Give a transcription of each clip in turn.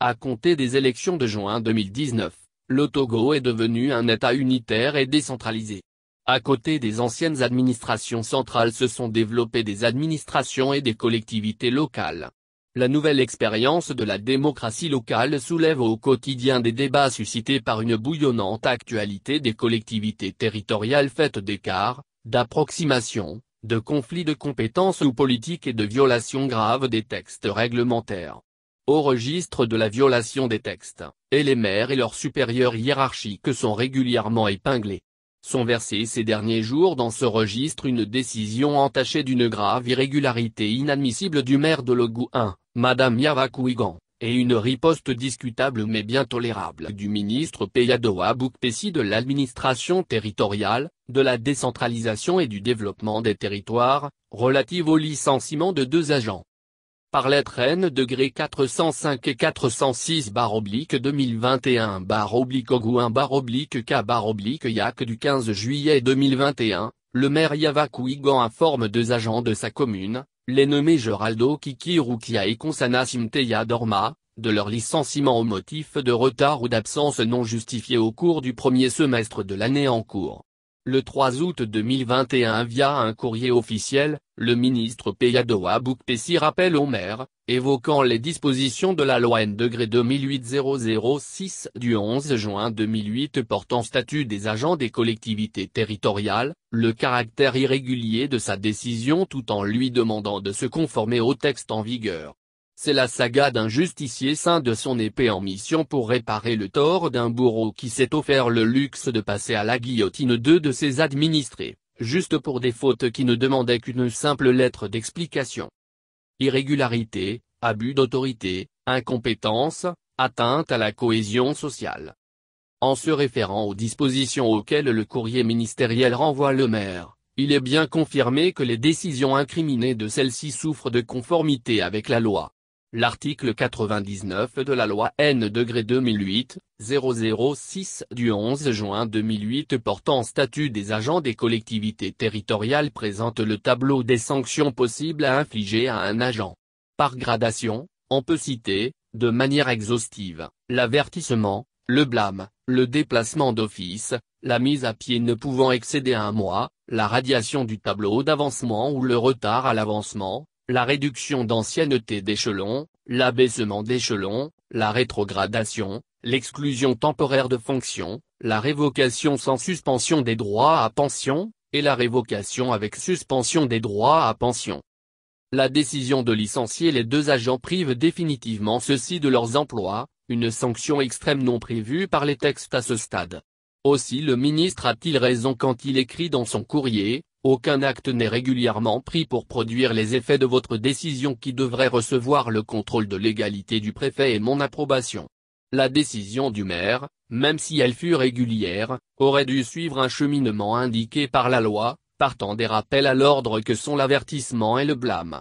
À compter des élections de juin 2019, le Togo est devenu un État unitaire et décentralisé. À côté des anciennes administrations centrales se sont développées des administrations et des collectivités locales. La nouvelle expérience de la démocratie locale soulève au quotidien des débats suscités par une bouillonnante actualité des collectivités territoriales faites d'écarts, d'approximations, de conflits de compétences ou politiques et de violations graves des textes réglementaires au registre de la violation des textes, et les maires et leurs supérieurs hiérarchiques sont régulièrement épinglés. Sont versés ces derniers jours dans ce registre une décision entachée d'une grave irrégularité inadmissible du maire de Logou 1, Madame Yavakouigan, et une riposte discutable mais bien tolérable du ministre Peyadoa Boukpessi de l'administration territoriale, de la décentralisation et du développement des territoires, relative au licenciement de deux agents par lettre N degré 405 et 406 barre oblique 2021 barre oblique Ogouin bar oblique K barre oblique Yak du 15 juillet 2021, le maire Yavakouigan informe deux agents de sa commune, les nommés Geraldo Kikirukia et Consana Simteya Dorma, de leur licenciement au motif de retard ou d'absence non justifiée au cours du premier semestre de l'année en cours. Le 3 août 2021 via un courrier officiel, le ministre Peyadoa Boukpessi rappelle au maire, évoquant les dispositions de la loi N degré 2008-006 du 11 juin 2008 portant statut des agents des collectivités territoriales, le caractère irrégulier de sa décision tout en lui demandant de se conformer au texte en vigueur. C'est la saga d'un justicier saint de son épée en mission pour réparer le tort d'un bourreau qui s'est offert le luxe de passer à la guillotine deux de ses administrés, juste pour des fautes qui ne demandaient qu'une simple lettre d'explication. Irrégularité, abus d'autorité, incompétence, atteinte à la cohésion sociale. En se référant aux dispositions auxquelles le courrier ministériel renvoie le maire, il est bien confirmé que les décisions incriminées de celle-ci souffrent de conformité avec la loi. L'article 99 de la loi N 2008, 006 du 11 juin 2008 portant statut des agents des collectivités territoriales présente le tableau des sanctions possibles à infliger à un agent. Par gradation, on peut citer, de manière exhaustive, l'avertissement, le blâme, le déplacement d'office, la mise à pied ne pouvant excéder un mois, la radiation du tableau d'avancement ou le retard à l'avancement, la réduction d'ancienneté d'échelon, l'abaissement d'échelon, la rétrogradation, l'exclusion temporaire de fonction, la révocation sans suspension des droits à pension, et la révocation avec suspension des droits à pension. La décision de licencier les deux agents prive définitivement ceux-ci de leurs emplois, une sanction extrême non prévue par les textes à ce stade. Aussi le ministre a-t-il raison quand il écrit dans son courrier, aucun acte n'est régulièrement pris pour produire les effets de votre décision qui devrait recevoir le contrôle de légalité du préfet et mon approbation. La décision du maire, même si elle fut régulière, aurait dû suivre un cheminement indiqué par la loi, partant des rappels à l'ordre que sont l'avertissement et le blâme.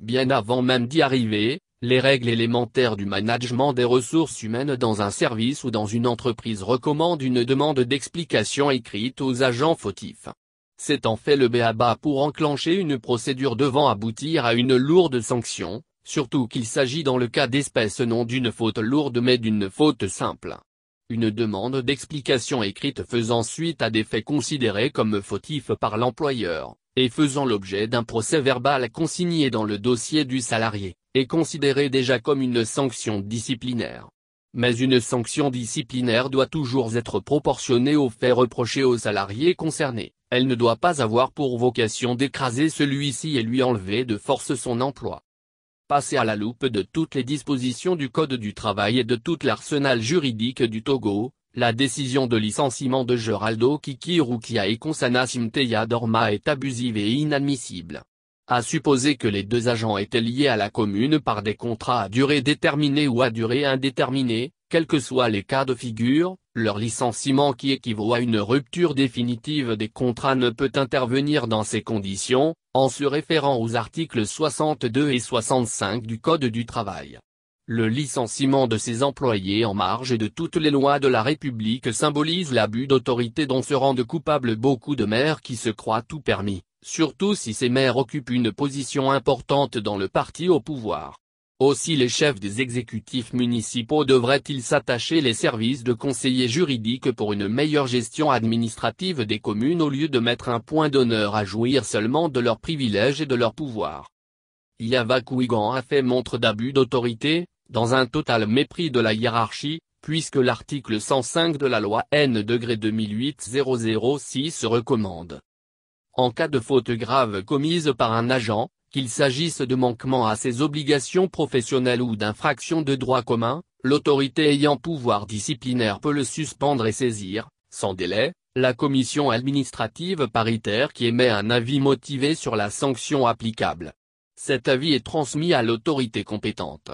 Bien avant même d'y arriver, les règles élémentaires du management des ressources humaines dans un service ou dans une entreprise recommandent une demande d'explication écrite aux agents fautifs. C'est en fait le béaba pour enclencher une procédure devant aboutir à une lourde sanction, surtout qu'il s'agit dans le cas d'espèce non d'une faute lourde mais d'une faute simple. Une demande d'explication écrite faisant suite à des faits considérés comme fautifs par l'employeur, et faisant l'objet d'un procès verbal consigné dans le dossier du salarié, est considérée déjà comme une sanction disciplinaire. Mais une sanction disciplinaire doit toujours être proportionnée aux faits reprochés aux salariés concernés elle ne doit pas avoir pour vocation d'écraser celui-ci et lui enlever de force son emploi. Passer à la loupe de toutes les dispositions du Code du travail et de tout l'arsenal juridique du Togo, la décision de licenciement de Geraldo Rukia et Consana Simteya Dorma est abusive et inadmissible. À supposer que les deux agents étaient liés à la commune par des contrats à durée déterminée ou à durée indéterminée, quels que soient les cas de figure, leur licenciement qui équivaut à une rupture définitive des contrats ne peut intervenir dans ces conditions, en se référant aux articles 62 et 65 du Code du travail. Le licenciement de ces employés en marge de toutes les lois de la République symbolise l'abus d'autorité dont se rendent coupables beaucoup de maires qui se croient tout permis, surtout si ces maires occupent une position importante dans le parti au pouvoir. Aussi les chefs des exécutifs municipaux devraient-ils s'attacher les services de conseillers juridiques pour une meilleure gestion administrative des communes au lieu de mettre un point d'honneur à jouir seulement de leurs privilèges et de leur pouvoir. Yavakouigan a fait montre d'abus d'autorité, dans un total mépris de la hiérarchie, puisque l'article 105 de la loi N degré 2008-006 recommande. En cas de faute grave commise par un agent, qu'il s'agisse de manquement à ses obligations professionnelles ou d'infraction de droit commun, l'autorité ayant pouvoir disciplinaire peut le suspendre et saisir, sans délai, la commission administrative paritaire qui émet un avis motivé sur la sanction applicable. Cet avis est transmis à l'autorité compétente.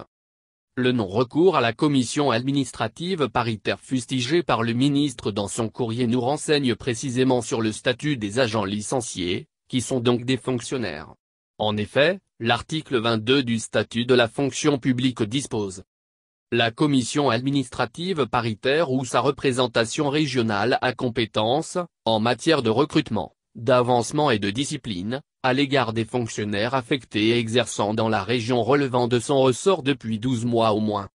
Le non-recours à la commission administrative paritaire fustigé par le ministre dans son courrier nous renseigne précisément sur le statut des agents licenciés, qui sont donc des fonctionnaires. En effet, l'article 22 du statut de la fonction publique dispose la commission administrative paritaire ou sa représentation régionale a compétence, en matière de recrutement, d'avancement et de discipline, à l'égard des fonctionnaires affectés et exerçant dans la région relevant de son ressort depuis 12 mois au moins.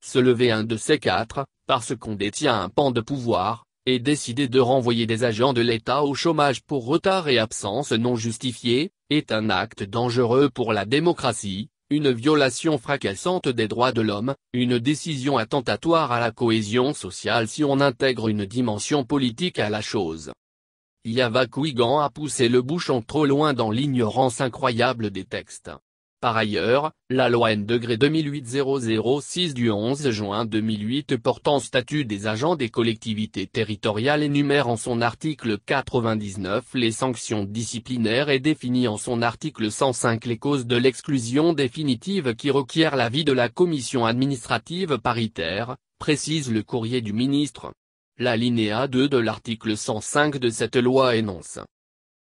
Se lever un de ces quatre, parce qu'on détient un pan de pouvoir, et décider de renvoyer des agents de l'État au chômage pour retard et absence non justifiée, est un acte dangereux pour la démocratie, une violation fracassante des droits de l'homme, une décision attentatoire à la cohésion sociale si on intègre une dimension politique à la chose. Yavakouigan a poussé le bouchon trop loin dans l'ignorance incroyable des textes. Par ailleurs, la loi N-degré 2008-006 du 11 juin 2008 portant statut des agents des collectivités territoriales énumère en son article 99 les sanctions disciplinaires et définit en son article 105 les causes de l'exclusion définitive qui requiert l'avis de la commission administrative paritaire, précise le courrier du ministre. L'alinéa 2 de l'article 105 de cette loi énonce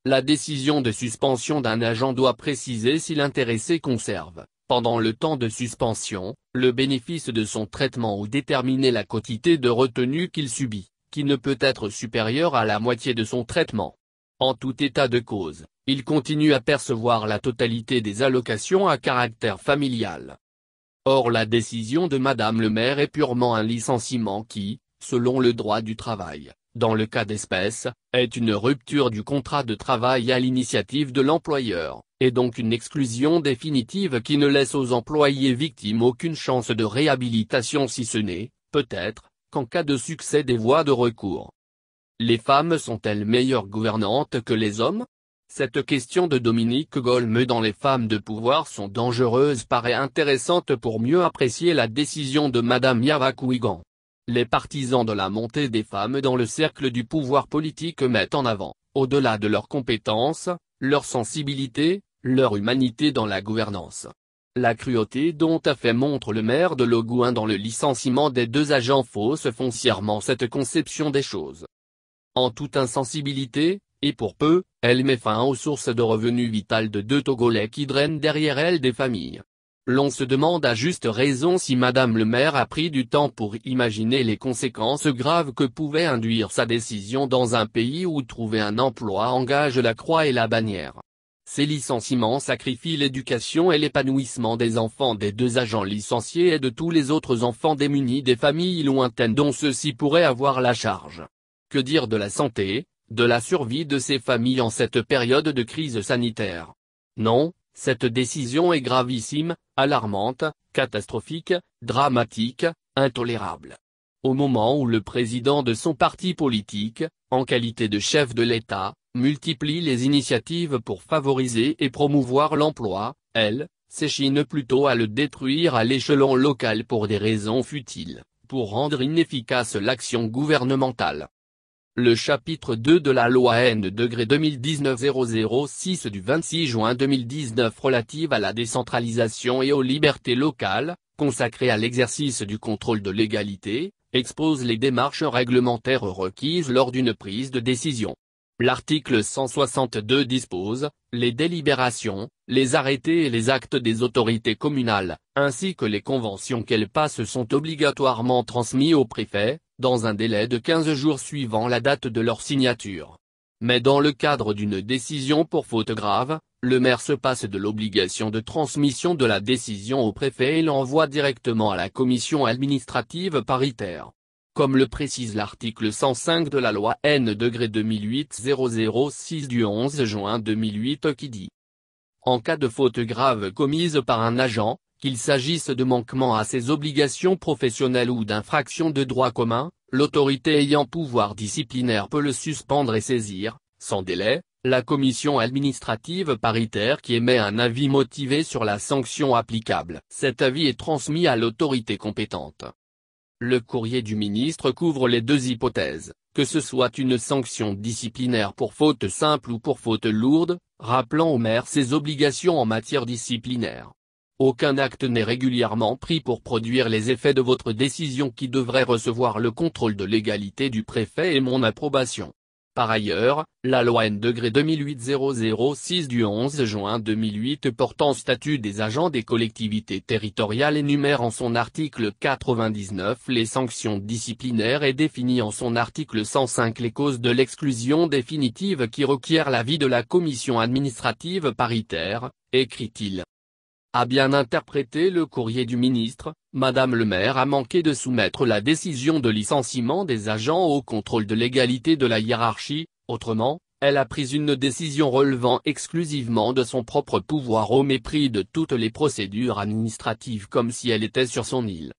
la décision de suspension d'un agent doit préciser si l'intéressé conserve, pendant le temps de suspension, le bénéfice de son traitement ou déterminer la quantité de retenue qu'il subit, qui ne peut être supérieure à la moitié de son traitement. En tout état de cause, il continue à percevoir la totalité des allocations à caractère familial. Or la décision de Madame le maire est purement un licenciement qui, selon le droit du travail, dans le cas d'espèce, est une rupture du contrat de travail à l'initiative de l'employeur, et donc une exclusion définitive qui ne laisse aux employés victimes aucune chance de réhabilitation si ce n'est, peut-être, qu'en cas de succès des voies de recours. Les femmes sont-elles meilleures gouvernantes que les hommes Cette question de Dominique Golme dans Les femmes de pouvoir sont dangereuses paraît intéressante pour mieux apprécier la décision de Madame Yavakouigan. Les partisans de la montée des femmes dans le cercle du pouvoir politique mettent en avant, au-delà de leurs compétences, leur sensibilité, leur humanité dans la gouvernance. La cruauté dont a fait montre le maire de Logouin dans le licenciement des deux agents fausses foncièrement cette conception des choses. En toute insensibilité, et pour peu, elle met fin aux sources de revenus vitales de deux Togolais qui drainent derrière elle des familles. L'on se demande à juste raison si Madame le maire a pris du temps pour imaginer les conséquences graves que pouvait induire sa décision dans un pays où trouver un emploi engage la croix et la bannière. Ces licenciements sacrifient l'éducation et l'épanouissement des enfants des deux agents licenciés et de tous les autres enfants démunis des familles lointaines dont ceux-ci pourraient avoir la charge. Que dire de la santé, de la survie de ces familles en cette période de crise sanitaire Non, cette décision est gravissime, alarmante, catastrophique, dramatique, intolérable. Au moment où le président de son parti politique, en qualité de chef de l'État, multiplie les initiatives pour favoriser et promouvoir l'emploi, elle, s'échine plutôt à le détruire à l'échelon local pour des raisons futiles, pour rendre inefficace l'action gouvernementale. Le chapitre 2 de la loi N degré 2019-006 du 26 juin 2019 relative à la décentralisation et aux libertés locales, consacrée à l'exercice du contrôle de l'égalité, expose les démarches réglementaires requises lors d'une prise de décision. L'article 162 dispose, les délibérations, les arrêtés et les actes des autorités communales, ainsi que les conventions qu'elles passent sont obligatoirement transmis au préfet, dans un délai de 15 jours suivant la date de leur signature. Mais dans le cadre d'une décision pour faute grave, le maire se passe de l'obligation de transmission de la décision au préfet et l'envoie directement à la commission administrative paritaire. Comme le précise l'article 105 de la loi N 2008-006 du 11 juin 2008 qui dit en cas de faute grave commise par un agent, qu'il s'agisse de manquement à ses obligations professionnelles ou d'infraction de droit commun, l'autorité ayant pouvoir disciplinaire peut le suspendre et saisir, sans délai, la commission administrative paritaire qui émet un avis motivé sur la sanction applicable. Cet avis est transmis à l'autorité compétente. Le courrier du ministre couvre les deux hypothèses, que ce soit une sanction disciplinaire pour faute simple ou pour faute lourde, rappelant au maire ses obligations en matière disciplinaire. Aucun acte n'est régulièrement pris pour produire les effets de votre décision qui devrait recevoir le contrôle de légalité du préfet et mon approbation. Par ailleurs, la loi N 2008-006 du 11 juin 2008 portant statut des agents des collectivités territoriales énumère en son article 99 les sanctions disciplinaires et définit en son article 105 les causes de l'exclusion définitive qui requièrent l'avis de la commission administrative paritaire, écrit-il a bien interprété le courrier du ministre, Madame le maire a manqué de soumettre la décision de licenciement des agents au contrôle de l'égalité de la hiérarchie, autrement, elle a pris une décision relevant exclusivement de son propre pouvoir au mépris de toutes les procédures administratives comme si elle était sur son île.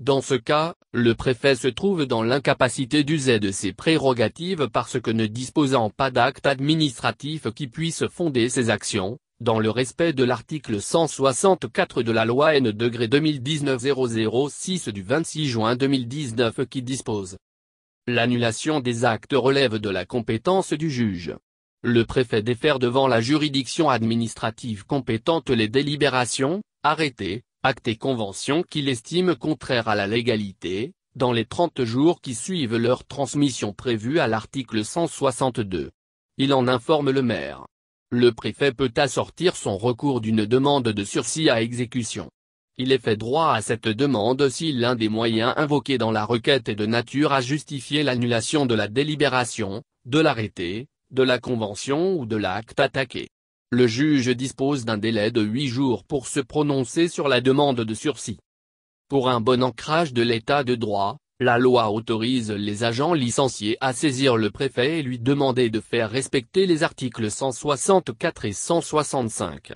Dans ce cas, le préfet se trouve dans l'incapacité d'user de ses prérogatives parce que ne disposant pas d'acte administratif qui puisse fonder ses actions, dans le respect de l'article 164 de la loi N 2019-006 du 26 juin 2019 qui dispose L'annulation des actes relève de la compétence du juge. Le préfet défère devant la juridiction administrative compétente les délibérations, arrêtés, actes et conventions qu'il estime contraires à la légalité, dans les 30 jours qui suivent leur transmission prévue à l'article 162. Il en informe le maire le préfet peut assortir son recours d'une demande de sursis à exécution. Il est fait droit à cette demande si l'un des moyens invoqués dans la requête est de nature à justifier l'annulation de la délibération, de l'arrêté, de la convention ou de l'acte attaqué. Le juge dispose d'un délai de huit jours pour se prononcer sur la demande de sursis. Pour un bon ancrage de l'état de droit, la loi autorise les agents licenciés à saisir le préfet et lui demander de faire respecter les articles 164 et 165.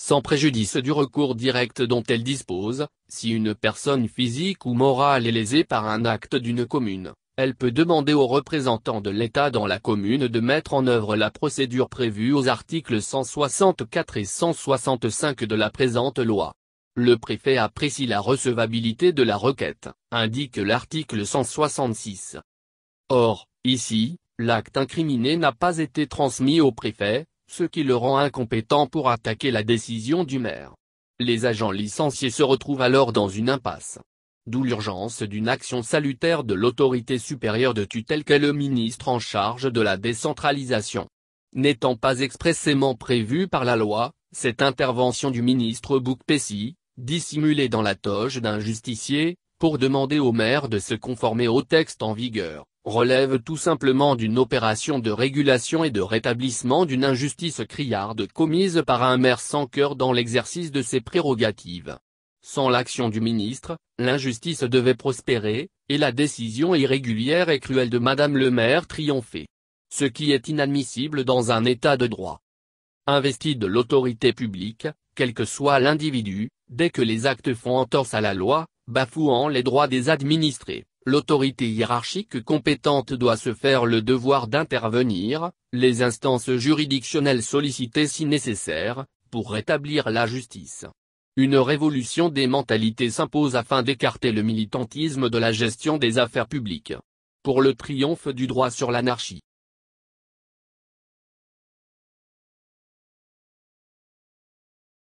Sans préjudice du recours direct dont elle dispose, si une personne physique ou morale est lésée par un acte d'une commune, elle peut demander aux représentants de l'État dans la commune de mettre en œuvre la procédure prévue aux articles 164 et 165 de la présente loi. Le préfet apprécie la recevabilité de la requête, indique l'article 166. Or, ici, l'acte incriminé n'a pas été transmis au préfet, ce qui le rend incompétent pour attaquer la décision du maire. Les agents licenciés se retrouvent alors dans une impasse. D'où l'urgence d'une action salutaire de l'autorité supérieure de tutelle qu'est le ministre en charge de la décentralisation. N'étant pas expressément prévu par la loi, cette intervention du ministre Boukpessi, dissimulé dans la toge d'un justicier, pour demander au maire de se conformer au texte en vigueur, relève tout simplement d'une opération de régulation et de rétablissement d'une injustice criarde commise par un maire sans cœur dans l'exercice de ses prérogatives. Sans l'action du ministre, l'injustice devait prospérer, et la décision irrégulière et cruelle de Madame le maire triompher. Ce qui est inadmissible dans un état de droit. Investi de l'autorité publique, quel que soit l'individu, dès que les actes font entorse à la loi, bafouant les droits des administrés. L'autorité hiérarchique compétente doit se faire le devoir d'intervenir, les instances juridictionnelles sollicitées si nécessaire, pour rétablir la justice. Une révolution des mentalités s'impose afin d'écarter le militantisme de la gestion des affaires publiques. Pour le triomphe du droit sur l'anarchie.